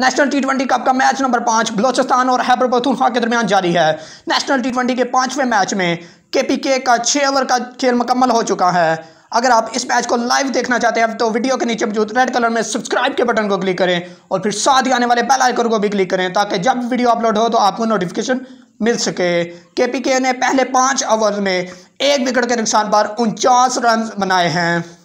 national T twenty cup का match नंबर पाँच बलोचिस्तान और हैबर के दरमियान जारी है नेशनल टी ट्वेंटी के पाँचवें मैच में के पी के का छः ओवर का खेल मुकम्मल हो चुका है अगर आप इस मैच को लाइव देखना चाहते हैं तो वीडियो के नीचे मौजूद रेड कलर में सब्सक्राइब के बटन को क्लिक करें और फिर साथ ही आने वाले बेल आइकन को भी क्लिक करें ताकि जब वीडियो अपलोड हो तो आपको नोटिफिकेशन मिल सके के पी के ने पहले पाँच ओवर में एक विकेट के नुकसान पर उनचास रन बनाए हैं